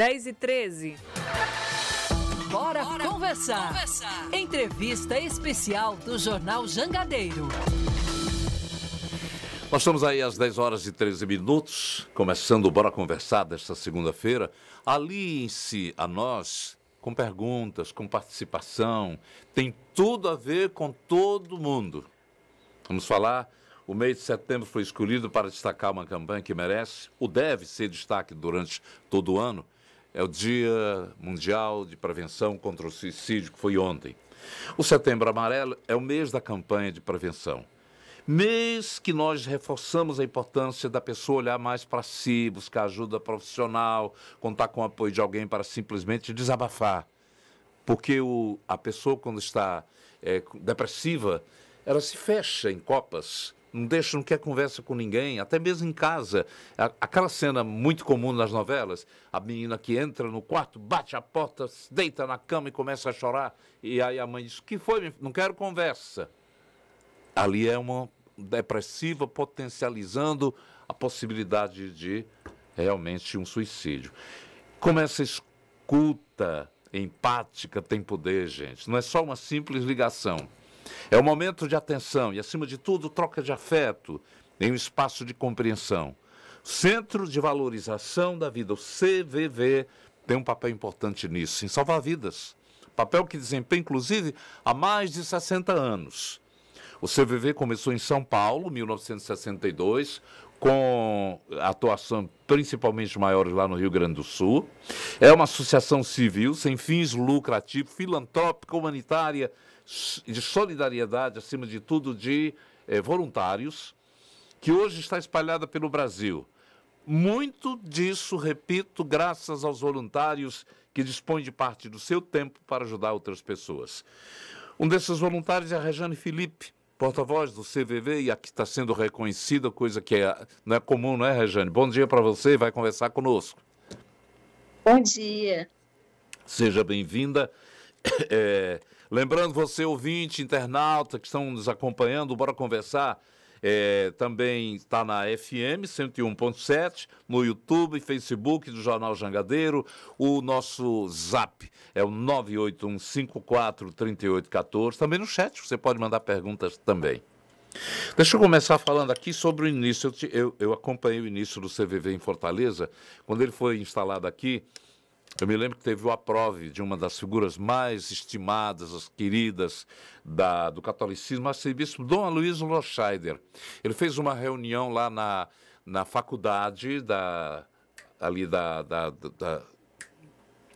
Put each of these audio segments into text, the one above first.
10 e 13. Bora, Bora conversar. conversar. Entrevista especial do Jornal Jangadeiro. Nós estamos aí às 10 horas e 13 minutos, começando o Bora Conversar desta segunda-feira. Aliem-se a nós com perguntas, com participação. Tem tudo a ver com todo mundo. Vamos falar. O mês de setembro foi escolhido para destacar uma campanha que merece, ou deve ser destaque durante todo o ano, é o Dia Mundial de Prevenção contra o Suicídio, que foi ontem. O Setembro Amarelo é o mês da campanha de prevenção. Mês que nós reforçamos a importância da pessoa olhar mais para si, buscar ajuda profissional, contar com o apoio de alguém para simplesmente desabafar. Porque o, a pessoa, quando está é, depressiva, ela se fecha em copas não deixa, não quer conversa com ninguém, até mesmo em casa. Aquela cena muito comum nas novelas, a menina que entra no quarto, bate a porta, se deita na cama e começa a chorar, e aí a mãe diz, que foi? Não quero conversa. Ali é uma depressiva potencializando a possibilidade de realmente um suicídio. Como essa escuta empática tem poder, gente, não é só uma simples ligação. É um momento de atenção e, acima de tudo, troca de afeto em um espaço de compreensão. Centro de Valorização da Vida, o CVV, tem um papel importante nisso, em salvar vidas. Papel que desempenha, inclusive, há mais de 60 anos. O CVV começou em São Paulo, 1962, com atuação principalmente maiores lá no Rio Grande do Sul. É uma associação civil sem fins lucrativos, filantrópica, humanitária, de solidariedade, acima de tudo, de eh, voluntários, que hoje está espalhada pelo Brasil. Muito disso, repito, graças aos voluntários que dispõem de parte do seu tempo para ajudar outras pessoas. Um desses voluntários é a Rejane Felipe, porta-voz do CVV e aqui está sendo reconhecida, coisa que é, não é comum, não é, Rejane? Bom dia para você, vai conversar conosco. Bom dia. Seja bem-vinda. É, Lembrando você, ouvinte, internauta que estão nos acompanhando, bora conversar. É, também está na FM 101.7, no YouTube, Facebook do Jornal Jangadeiro, o nosso zap é o 981543814, também no chat, você pode mandar perguntas também. Deixa eu começar falando aqui sobre o início. Eu, te, eu, eu acompanhei o início do CVV em Fortaleza, quando ele foi instalado aqui. Eu me lembro que teve o aprove de uma das figuras mais estimadas, as queridas da, do catolicismo, arcebispo Dom Aloysio Roscheider. Ele fez uma reunião lá na, na faculdade da, ali da, da, da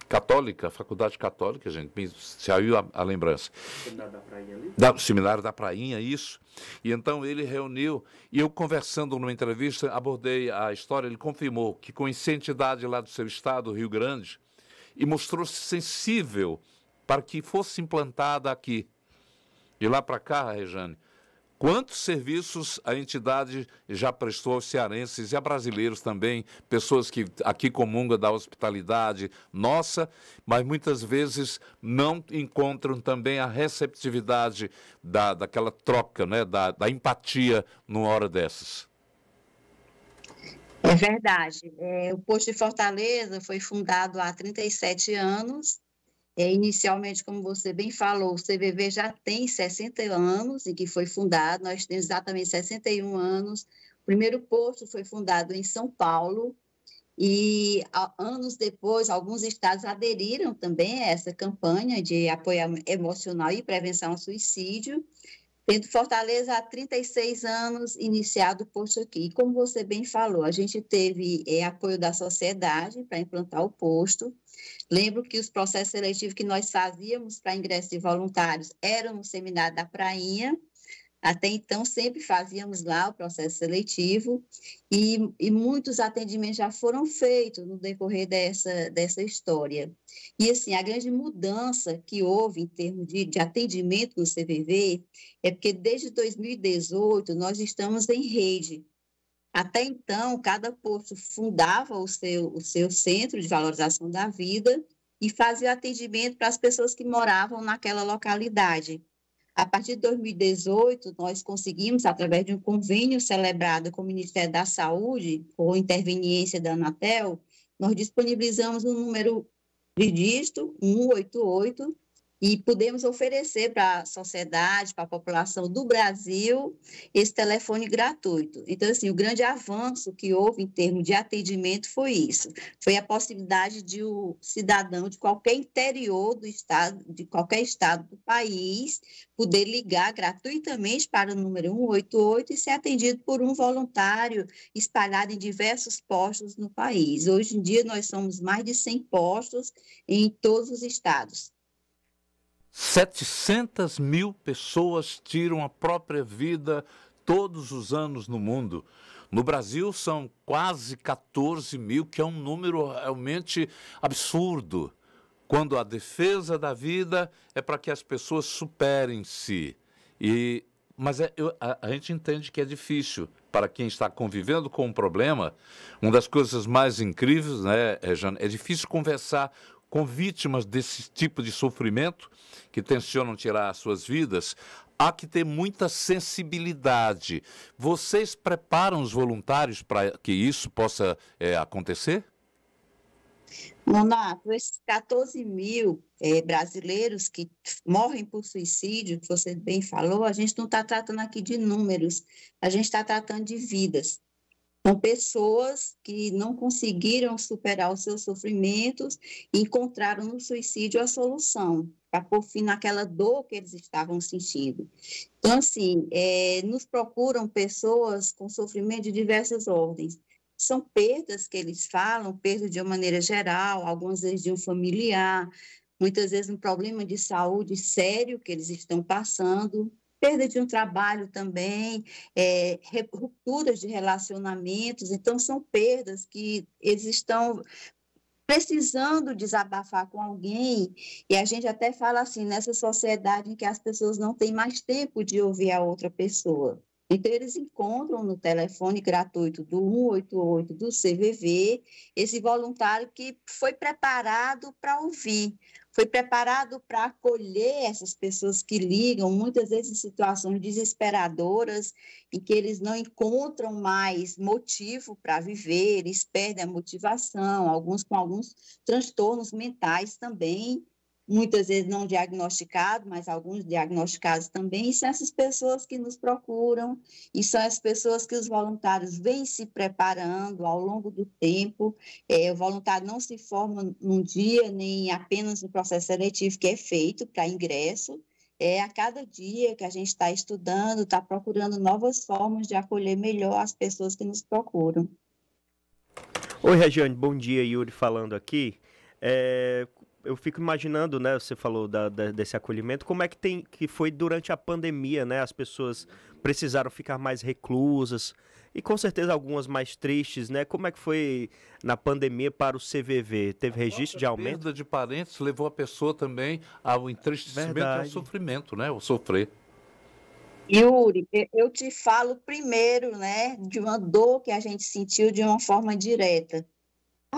católica, faculdade católica, gente, me saiu a, a lembrança. Seminário da Prainha ali? seminário da Prainha, isso. E então ele reuniu, e eu conversando numa entrevista, abordei a história, ele confirmou que com a entidade lá do seu estado, Rio Grande, e mostrou-se sensível para que fosse implantada aqui. e lá para cá, Rejane, quantos serviços a entidade já prestou aos cearenses e a brasileiros também, pessoas que aqui comungam da hospitalidade nossa, mas muitas vezes não encontram também a receptividade da, daquela troca, né, da, da empatia numa hora dessas. É verdade. É, o posto de Fortaleza foi fundado há 37 anos. É, inicialmente, como você bem falou, o CVV já tem 60 anos em que foi fundado, nós temos exatamente 61 anos. O primeiro posto foi fundado em São Paulo e a, anos depois, alguns estados aderiram também a essa campanha de apoio emocional e prevenção ao suicídio. Tendo Fortaleza há 36 anos, iniciado o posto aqui. E como você bem falou, a gente teve é, apoio da sociedade para implantar o posto. Lembro que os processos seletivos que nós fazíamos para ingresso de voluntários eram no Seminário da Prainha, até então, sempre fazíamos lá o processo seletivo e, e muitos atendimentos já foram feitos no decorrer dessa, dessa história. E, assim, a grande mudança que houve em termos de, de atendimento no CVV é porque, desde 2018, nós estamos em rede, até então, cada posto fundava o seu, o seu centro de valorização da vida e fazia atendimento para as pessoas que moravam naquela localidade. A partir de 2018, nós conseguimos, através de um convênio celebrado com o Ministério da Saúde, por interveniência da Anatel, nós disponibilizamos um número de dígito, 188, e podemos oferecer para a sociedade, para a população do Brasil, esse telefone gratuito. Então, assim, o grande avanço que houve em termos de atendimento foi isso, foi a possibilidade de o cidadão de qualquer interior do estado, de qualquer estado do país, poder ligar gratuitamente para o número 188 e ser atendido por um voluntário espalhado em diversos postos no país. Hoje em dia, nós somos mais de 100 postos em todos os estados. 700 mil pessoas tiram a própria vida todos os anos no mundo. No Brasil são quase 14 mil, que é um número realmente absurdo, quando a defesa da vida é para que as pessoas superem-se. E mas é, eu, a, a, gente entende que é difícil para quem está convivendo com o um problema. Uma das coisas mais incríveis, né, Jana, é difícil conversar com vítimas desse tipo de sofrimento que tensionam tirar as suas vidas, há que ter muita sensibilidade. Vocês preparam os voluntários para que isso possa é, acontecer? Monato, esses 14 mil é, brasileiros que morrem por suicídio, que você bem falou, a gente não está tratando aqui de números, a gente está tratando de vidas. São pessoas que não conseguiram superar os seus sofrimentos e encontraram no suicídio a solução para tá pôr fim naquela dor que eles estavam sentindo. Então, assim, é, nos procuram pessoas com sofrimento de diversas ordens. São perdas que eles falam, perda de uma maneira geral, algumas vezes de um familiar, muitas vezes um problema de saúde sério que eles estão passando, perda de um trabalho também, é, rupturas de relacionamentos. Então, são perdas que eles estão precisando desabafar com alguém, e a gente até fala assim, nessa sociedade em que as pessoas não têm mais tempo de ouvir a outra pessoa. Então, eles encontram no telefone gratuito do 188 do CVV esse voluntário que foi preparado para ouvir, foi preparado para acolher essas pessoas que ligam, muitas vezes em situações desesperadoras, em que eles não encontram mais motivo para viver, eles perdem a motivação, alguns com alguns transtornos mentais também muitas vezes não diagnosticado, mas alguns diagnosticados também, e são essas pessoas que nos procuram, e são as pessoas que os voluntários vêm se preparando ao longo do tempo. É, o voluntário não se forma num dia, nem apenas no processo seletivo que é feito para ingresso. É a cada dia que a gente está estudando, está procurando novas formas de acolher melhor as pessoas que nos procuram. Oi, Regiane, bom dia, Yuri falando aqui. É, eu fico imaginando, né? Você falou da, da, desse acolhimento, como é que tem que foi durante a pandemia, né? As pessoas precisaram ficar mais reclusas e com certeza algumas mais tristes, né? Como é que foi na pandemia para o CVV? Teve a registro de aumento? A perda de parentes levou a pessoa também ao entristecimento Verdade. e ao sofrimento, né? O sofrer. Yuri, eu te falo primeiro, né, de uma dor que a gente sentiu de uma forma direta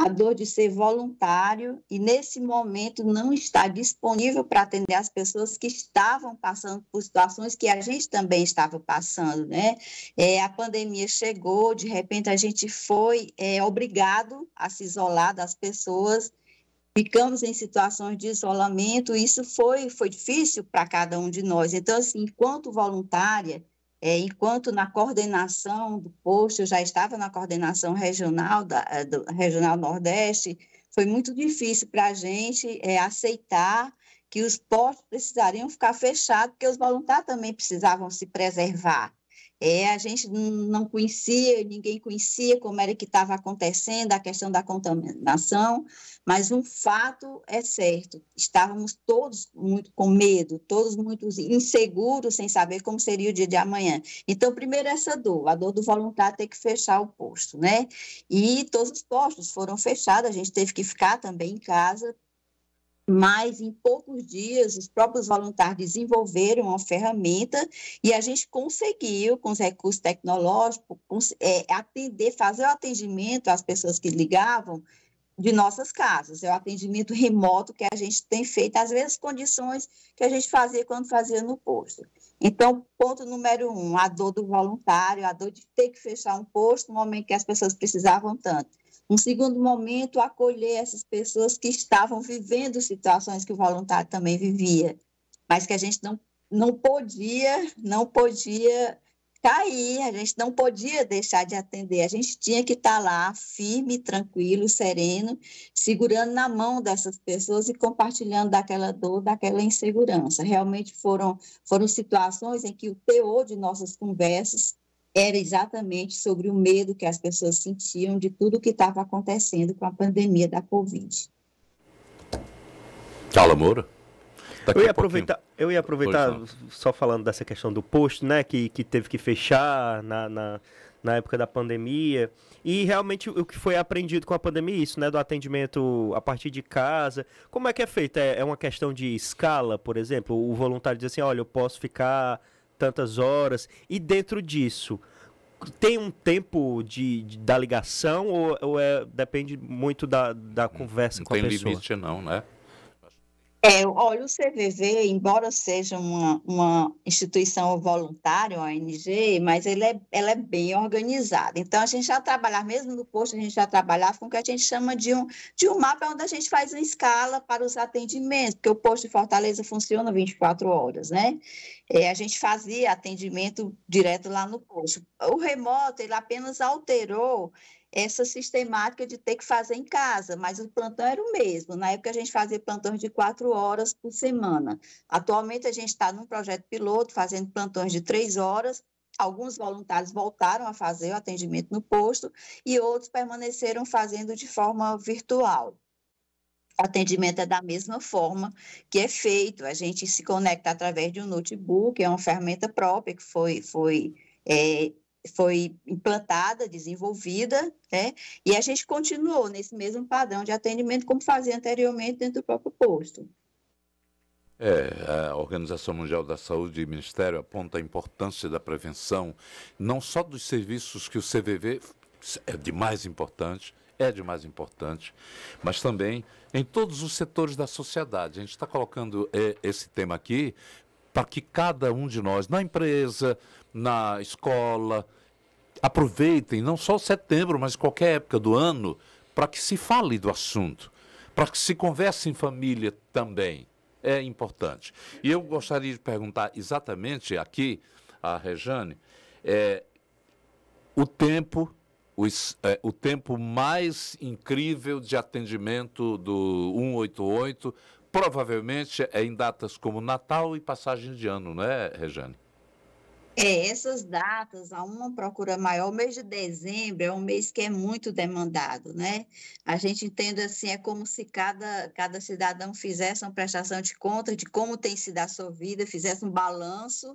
a dor de ser voluntário e nesse momento não está disponível para atender as pessoas que estavam passando por situações que a gente também estava passando, né? É, a pandemia chegou, de repente a gente foi é, obrigado a se isolar das pessoas, ficamos em situações de isolamento, isso foi foi difícil para cada um de nós. Então, assim, enquanto voluntária é, enquanto na coordenação do posto, eu já estava na coordenação regional, da, eh, do, regional Nordeste, foi muito difícil para a gente é, aceitar que os postos precisariam ficar fechados, porque os voluntários também precisavam se preservar. É, a gente não conhecia, ninguém conhecia como era que estava acontecendo a questão da contaminação, mas um fato é certo: estávamos todos muito com medo, todos muito inseguros, sem saber como seria o dia de amanhã. Então, primeiro essa dor, a dor do voluntário ter que fechar o posto, né? E todos os postos foram fechados, a gente teve que ficar também em casa mas em poucos dias os próprios voluntários desenvolveram uma ferramenta e a gente conseguiu, com os recursos tecnológicos, é, atender, fazer o atendimento às pessoas que ligavam de nossas casas. É o atendimento remoto que a gente tem feito, às vezes condições que a gente fazia quando fazia no posto. Então, ponto número um, a dor do voluntário, a dor de ter que fechar um posto no momento que as pessoas precisavam tanto. Um segundo momento, acolher essas pessoas que estavam vivendo situações que o voluntário também vivia, mas que a gente não, não podia, não podia cair, a gente não podia deixar de atender, a gente tinha que estar tá lá firme, tranquilo, sereno, segurando na mão dessas pessoas e compartilhando daquela dor, daquela insegurança. Realmente foram, foram situações em que o teor de nossas conversas era exatamente sobre o medo que as pessoas sentiam de tudo o que estava acontecendo com a pandemia da Covid. Fala, Moura? eu ia, aproveitar, eu ia aproveitar, só falando dessa questão do posto, né, que, que teve que fechar na, na, na época da pandemia. E realmente o que foi aprendido com a pandemia, é isso, né, do atendimento a partir de casa. Como é que é feito? É, é uma questão de escala, por exemplo? O voluntário diz assim: olha, eu posso ficar tantas horas, e dentro disso tem um tempo de, de da ligação ou, ou, é, depende muito da, da conversa não com a pessoa? Não tem limite não, né? É, olha, o CVV, embora seja uma, uma instituição voluntária, ONG, mas ele é, ela é bem organizada. Então, a gente já trabalhar, mesmo no posto, a gente já trabalhava com o que a gente chama de um, de um mapa onde a gente faz uma escala para os atendimentos, porque o posto de Fortaleza funciona 24 horas, né? É, a gente fazia atendimento direto lá no posto. O remoto, ele apenas alterou essa sistemática de ter que fazer em casa, mas o plantão era o mesmo. Na época a gente fazia plantões de quatro horas por semana. Atualmente a gente está num projeto piloto fazendo plantões de três horas. Alguns voluntários voltaram a fazer o atendimento no posto e outros permaneceram fazendo de forma virtual. O atendimento é da mesma forma que é feito. A gente se conecta através de um notebook, é uma ferramenta própria que foi, foi é, foi implantada, desenvolvida, né? E a gente continuou nesse mesmo padrão de atendimento como fazia anteriormente dentro do próprio posto. É, a Organização Mundial da Saúde e o Ministério aponta a importância da prevenção, não só dos serviços que o CVV é de mais importante, é de mais importante, mas também em todos os setores da sociedade. A gente está colocando é, esse tema aqui para que cada um de nós, na empresa, na escola, aproveitem não só setembro, mas qualquer época do ano, para que se fale do assunto, para que se converse em família também. É importante. E eu gostaria de perguntar exatamente aqui à Rejane é, o tempo. Os, é, o tempo mais incrível de atendimento do 188 provavelmente é em datas como Natal e passagem de ano, não é, Rejane? É, essas datas, há uma procura maior. O mês de dezembro é um mês que é muito demandado, né? A gente entende assim, é como se cada, cada cidadão fizesse uma prestação de conta de como tem sido a sua vida, fizesse um balanço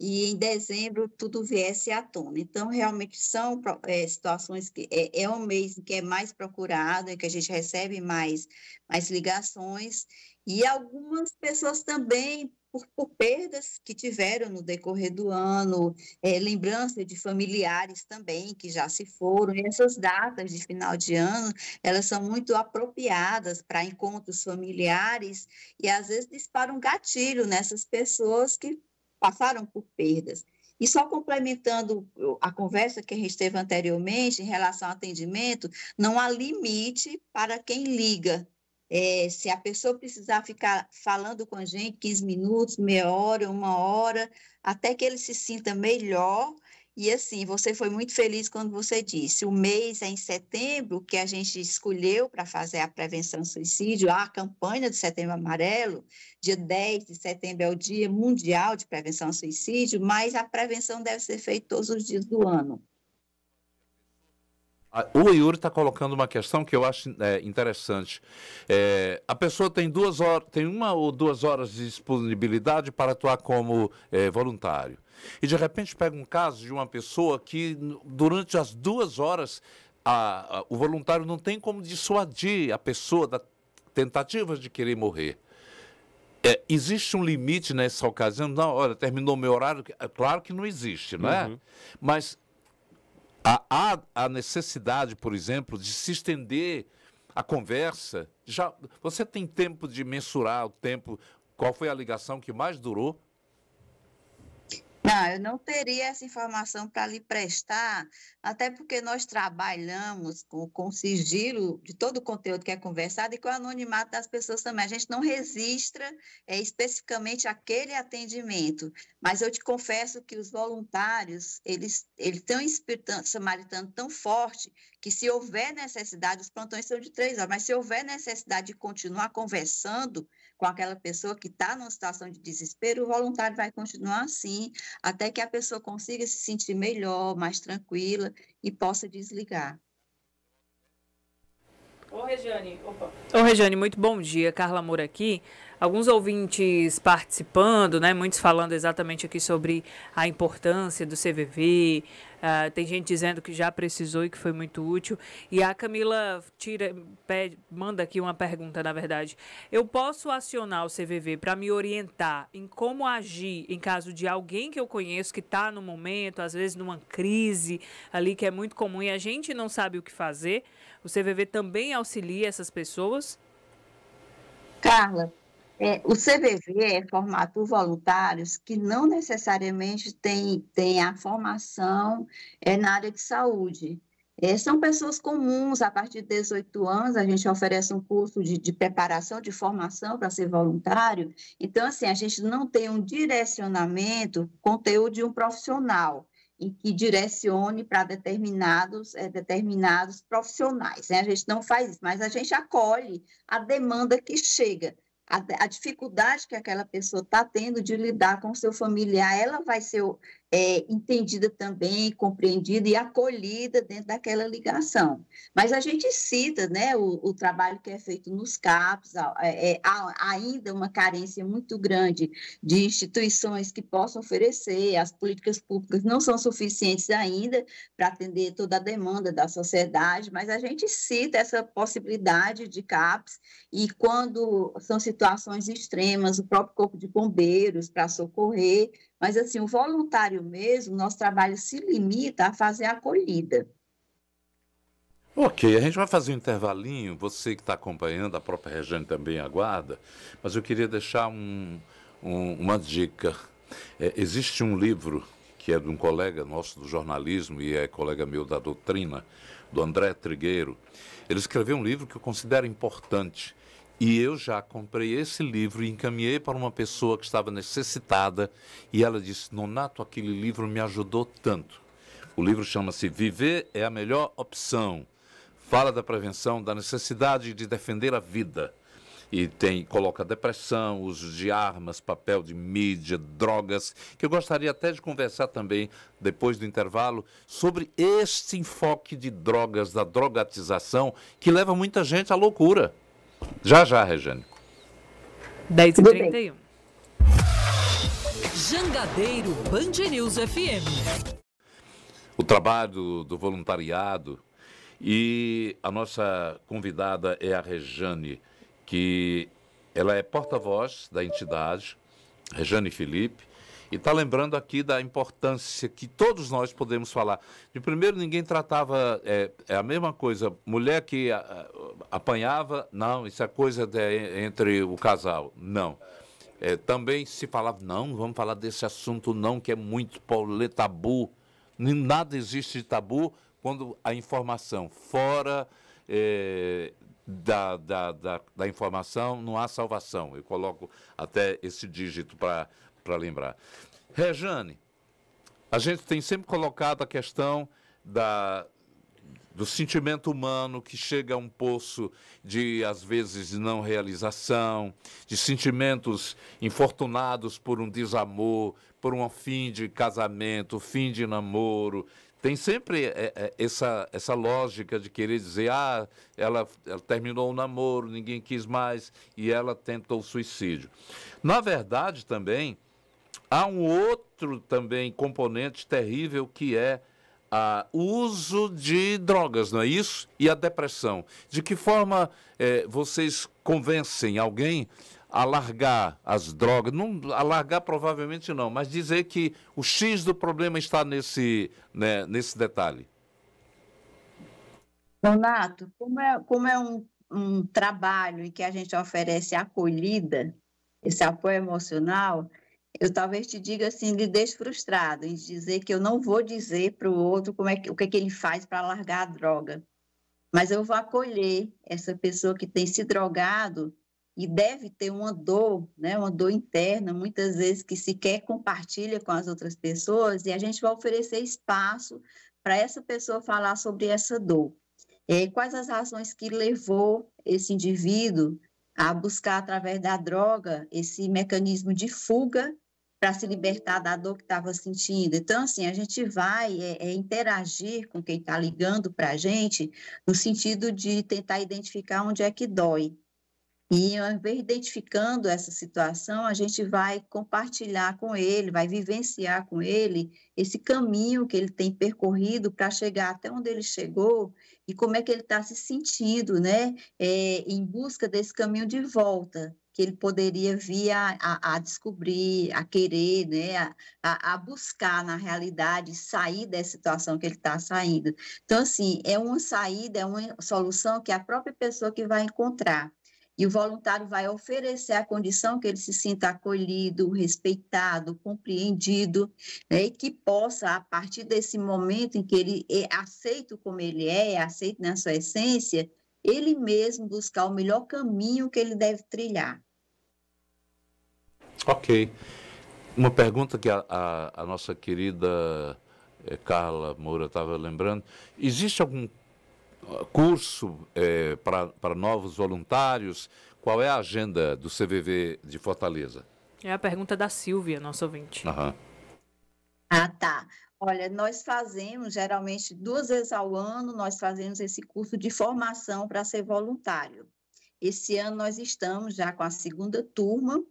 e em dezembro tudo viesse à tona. Então, realmente são é, situações que é, é um mês que é mais procurado, é que a gente recebe mais, mais ligações, e algumas pessoas também por, por, perdas que tiveram no decorrer do ano, é, lembrança de familiares também que já se foram. E essas datas de final de ano, elas são muito apropriadas para encontros familiares e às vezes disparam um gatilho nessas pessoas que passaram por perdas. E só complementando a conversa que a gente teve anteriormente em relação ao atendimento, não há limite para quem liga é, se a pessoa precisar ficar falando com a gente 15 minutos, meia hora, uma hora, até que ele se sinta melhor. E assim, você foi muito feliz quando você disse: o mês é em setembro que a gente escolheu para fazer a prevenção do suicídio, a campanha de Setembro Amarelo. Dia 10 de setembro é o Dia Mundial de Prevenção ao Suicídio, mas a prevenção deve ser feita todos os dias do ano. O Yuri está colocando uma questão que eu acho é, interessante. É, a pessoa tem duas horas, tem uma ou duas horas de disponibilidade para atuar como é, voluntário. E de repente pega um caso de uma pessoa que durante as duas horas a, a, o voluntário não tem como dissuadir a pessoa da tentativa de querer morrer. É, existe um limite nessa ocasião? Não, olha, terminou meu horário. É claro que não existe, não é? Uhum. Mas Há, a necessidade, por exemplo, de se estender a conversa. Já, você tem tempo de mensurar o tempo, qual foi a ligação que mais durou? Não, tá, eu não teria essa informação para lhe prestar, até porque nós trabalhamos com, com sigilo de todo o conteúdo que é conversado e com o anonimato das pessoas também. A gente não registra é, especificamente aquele atendimento, mas eu te confesso que os voluntários, eles, eles têm um espírito samaritano tão forte que se houver necessidade, os plantões são de três horas, mas se houver necessidade de continuar conversando com aquela pessoa que está numa situação de desespero, o voluntário vai continuar assim, até que a pessoa consiga se sentir melhor, mais tranquila e possa desligar. Ô Regiane, opa. Ô Regiane, muito bom dia. Carla Moura aqui alguns ouvintes participando, né? Muitos falando exatamente aqui sobre a importância do CVV. Uh, ah, tem gente dizendo que já precisou e que foi muito útil. E a Camila tira, pede, manda aqui uma pergunta, na verdade. Eu posso acionar o CVV para me orientar em como agir em caso de alguém que eu conheço que está no momento, às vezes numa crise ali que é muito comum e a gente não sabe o que fazer? O CVV também auxilia essas pessoas? Carla, é, o CVV é formado por voluntários que não necessariamente têm tem a formação é, na área de saúde. É, são pessoas comuns, a partir de 18 anos, a gente oferece um curso de, de preparação, de formação para ser voluntário. Então, assim, a gente não tem um direcionamento, conteúdo de um profissional e que direcione para determinados, é, determinados profissionais. Né? A gente não faz isso, mas a gente acolhe a demanda que chega a, a dificuldade que aquela pessoa está tendo de lidar com o seu familiar, ela vai ser é, entendida também, compreendida e acolhida dentro daquela ligação. Mas a gente cita né, o, o trabalho que é feito nos CAPs, é, é, há ainda uma carência muito grande de instituições que possam oferecer, as políticas públicas não são suficientes ainda para atender toda a demanda da sociedade, mas a gente cita essa possibilidade de CAPs e quando são situações extremas, o próprio Corpo de Bombeiros para socorrer, mas, assim, o voluntário mesmo, nosso trabalho se limita a fazer a acolhida. Ok, a gente vai fazer um intervalinho. Você que está acompanhando, a própria Regiane também aguarda, mas eu queria deixar um, um, uma dica. É, existe um livro que é de um colega nosso do jornalismo e é colega meu da doutrina, do André Trigueiro. Ele escreveu um livro que eu considero importante, e eu já comprei esse livro e encaminhei para uma pessoa que estava necessitada e ela disse: Nonato, aquele livro me ajudou tanto. O livro chama-se Viver é a Melhor Opção. Fala da prevenção, da necessidade de defender a vida. E tem, coloca depressão, uso de armas, papel de mídia, drogas, que eu gostaria até de conversar também, depois do intervalo, sobre este enfoque de drogas, da drogatização, que leva muita gente à loucura. Já, já, Rejane. 10h31. Jangadeiro Band News FM. O trabalho do voluntariado e a nossa convidada é a Rejane, que ela é porta-voz da entidade, Rejane Felipe, e está lembrando aqui da importância que todos nós podemos falar. De primeiro, ninguém tratava, é, é a mesma coisa, mulher que a, a, apanhava, não, isso é coisa de, entre o casal, não. É, também se falava, não, vamos falar desse assunto não, que é muito polê, tabu. Nada existe de tabu quando a informação fora é, da, da, da, da, informação não há salvação. Eu coloco até esse dígito para para lembrar. Rejane, a gente tem sempre colocado a questão da, do sentimento humano que chega a um poço de, às vezes, não realização, de sentimentos infortunados por um desamor, por um fim de casamento, fim de namoro. Tem sempre é, é, essa, essa lógica de querer dizer, ah, ela, ela terminou o namoro, ninguém quis mais, e ela tentou o suicídio. Na verdade, também, Há um outro também componente terrível que é ah, o uso de drogas, não é isso? E a depressão. De que forma é, vocês convencem alguém a largar as drogas? Não, a largar provavelmente não, mas dizer que o X do problema está nesse, né, nesse detalhe. Leonardo, como é, como é um, um trabalho em que a gente oferece acolhida, esse apoio emocional, eu talvez te diga assim, lhe deixe frustrado em dizer que eu não vou dizer para o outro como é que, o que, é que ele faz para largar a droga, mas eu vou acolher essa pessoa que tem se drogado e deve ter uma dor, né, uma dor interna, muitas vezes que sequer compartilha com as outras pessoas, e a gente vai oferecer espaço para essa pessoa falar sobre essa dor. É, quais as razões que levou esse indivíduo a buscar através da droga esse mecanismo de fuga para se libertar da dor que estava sentindo. Então, assim, a gente vai é, é, interagir com quem está ligando para a gente no sentido de tentar identificar onde é que dói. E ao invés de identificando essa situação, a gente vai compartilhar com ele, vai vivenciar com ele esse caminho que ele tem percorrido para chegar até onde ele chegou e como é que ele está se sentindo, né? É, em busca desse caminho de volta que ele poderia vir a, a, a descobrir, a querer, né, a, a, buscar na realidade sair dessa situação que ele está saindo. Então, assim, é uma saída, é uma solução que a própria pessoa que vai encontrar. E o voluntário vai oferecer a condição que ele se sinta acolhido, respeitado, compreendido, né, e que possa, a partir desse momento em que ele é aceito como ele é, é aceito na sua essência, ele mesmo buscar o melhor caminho que ele deve trilhar. Ok. Uma pergunta que a, a, a nossa querida eh, Carla Moura estava lembrando: existe algum ah, curso eh, para novos voluntários? Qual é a agenda do CVV de Fortaleza? É a pergunta da Silvia, nossa ouvinte. Uhum. Ah, tá. Olha, nós fazemos geralmente duas vezes ao ano, nós fazemos esse curso de formação para ser voluntário. Esse ano nós estamos já com a segunda turma,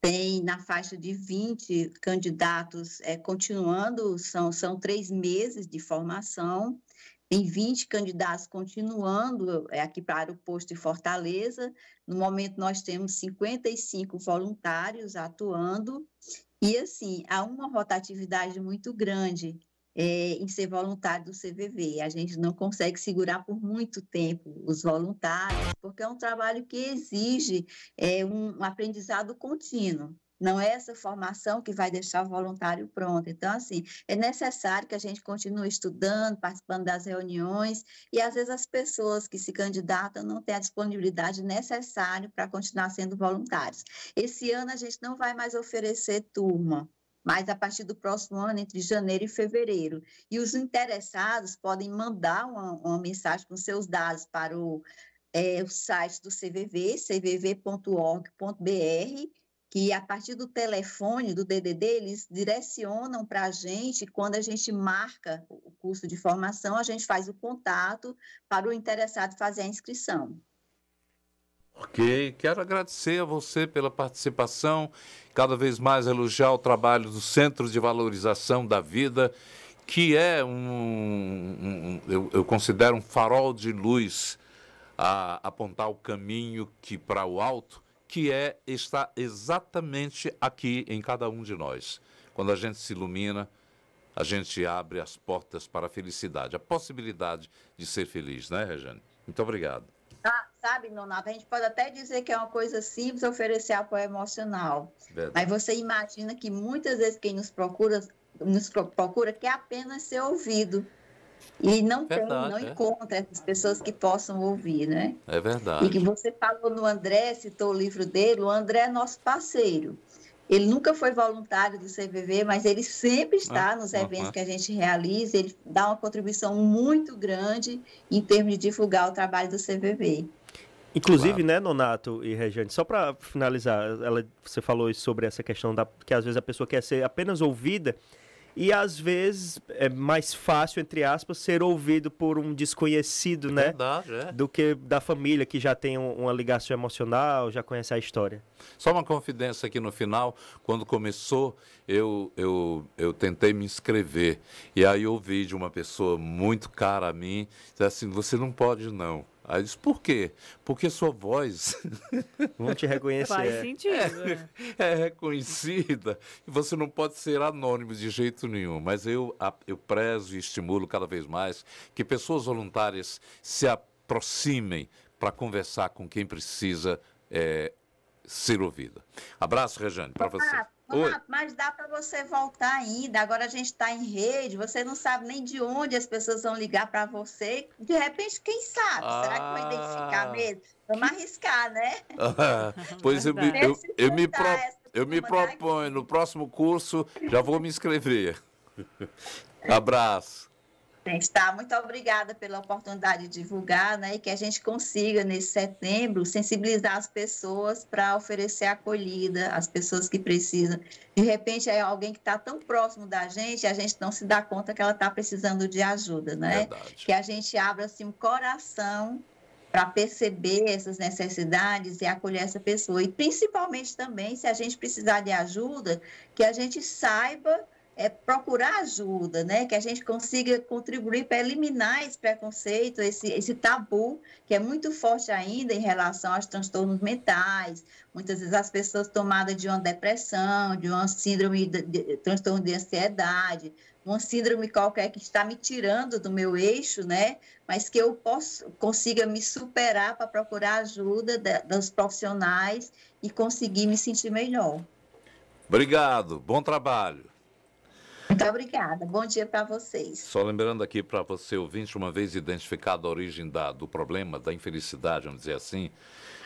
tem na faixa de 20 candidatos é, continuando, são, são três meses de formação, tem 20 candidatos continuando é, aqui para o posto de Fortaleza. No momento nós temos 55 voluntários atuando e assim, há uma rotatividade muito grande é, em ser voluntário do CVV. A gente não consegue segurar por muito tempo os voluntários, porque é um trabalho que exige é, um aprendizado contínuo. Não é essa formação que vai deixar o voluntário pronto. Então, assim, é necessário que a gente continue estudando, participando das reuniões, e às vezes as pessoas que se candidatam não têm a disponibilidade necessária para continuar sendo voluntários. Esse ano a gente não vai mais oferecer turma, mas a partir do próximo ano, entre janeiro e fevereiro. E os interessados podem mandar uma, uma mensagem com seus dados para o, é, o site do CVV, cvv.org.br, que a partir do telefone, do DDD, eles direcionam para a gente, quando a gente marca o curso de formação, a gente faz o contato para o interessado fazer a inscrição. Ok, quero agradecer a você pela participação, cada vez mais elogiar o trabalho do Centro de Valorização da Vida, que é um, um eu, eu, considero um farol de luz a apontar o caminho que para o alto que é está exatamente aqui em cada um de nós. Quando a gente se ilumina, a gente abre as portas para a felicidade, a possibilidade de ser feliz, né, Rejane? Muito obrigado. Ah, sabe, Nonato, a gente pode até dizer que é uma coisa simples oferecer apoio emocional. Verdade. Mas você imagina que muitas vezes quem nos procura, nos procura quer apenas ser ouvido. E não verdade, tem, não é. encontra essas pessoas que possam ouvir, né? É verdade. E que você falou no André, citou o livro dele, o André é nosso parceiro. Ele nunca foi voluntário do CVV, mas ele sempre está ah, nos ah, eventos ah. que a gente realiza, ele dá uma contribuição muito grande em termos de divulgar o trabalho do CVV. Inclusive, claro. né, Nonato e Rejane, só para finalizar, ela, você falou sobre essa questão da que às vezes a pessoa quer ser apenas ouvida, e às vezes é mais fácil, entre aspas, ser ouvido por um desconhecido, é né? Verdade, é. Do que da família que já tem uma ligação emocional, já conhece a história. Só uma confidência aqui no final, quando começou, eu, eu, eu tentei me inscrever. E aí ouvi de uma pessoa muito cara a mim, disse assim, você não pode não. Aí disse, por quê? Porque sua voz. Vão te reconhecer. Faz sentido. É, né? é, reconhecida. E você não pode ser anônimo de jeito nenhum. Mas eu, eu prezo e estimulo cada vez mais que pessoas voluntárias se aproximem para conversar com quem precisa é, ser ouvida. Abraço, Rejane, para você mas dá para você voltar ainda. Agora a gente está em rede, você não sabe nem de onde as pessoas vão ligar para você. De repente, quem sabe? Ah. Será que vai identificar ah. mesmo? Vamos arriscar, né? pois eu, me, eu, eu me, pro, eu me tá proponho, no próximo curso já vou me inscrever. Abraço gente, tá? Muito obrigada pela oportunidade de divulgar, né? E que a gente consiga, nesse setembro, sensibilizar as pessoas para oferecer acolhida às pessoas que precisam. De repente, é alguém que está tão próximo da gente, a gente não se dá conta que ela está precisando de ajuda, né? Verdade. Que a gente abra, assim, um coração para perceber essas necessidades e acolher essa pessoa. E principalmente também, se a gente precisar de ajuda, que a gente saiba é procurar ajuda, né? Que a gente consiga contribuir para eliminar esse preconceito, esse, esse tabu que é muito forte ainda em relação aos transtornos mentais. Muitas vezes as pessoas tomadas de uma depressão, de uma síndrome de, de transtorno de ansiedade, uma síndrome qualquer que está me tirando do meu eixo, né? Mas que eu posso, consiga me superar para procurar ajuda de, dos profissionais e conseguir me sentir melhor. Obrigado, bom trabalho. Muito obrigada. Bom dia para vocês. Só lembrando aqui para você, ouvinte, uma vez identificado a origem da, do problema, da infelicidade, vamos dizer assim,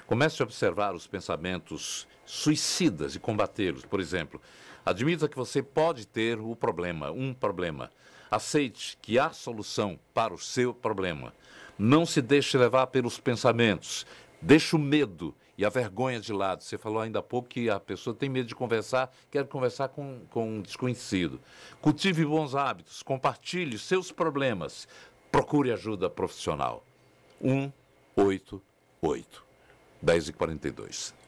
comece a observar os pensamentos suicidas e combatê-los. Por exemplo, admita que você pode ter o problema, um problema. Aceite que há solução para o seu problema. Não se deixe levar pelos pensamentos. Deixe o medo e a vergonha de lado. Você falou ainda há pouco que a pessoa tem medo de conversar, quer conversar com, com um desconhecido. Cultive bons hábitos, compartilhe seus problemas, procure ajuda profissional. 188 10 e 42.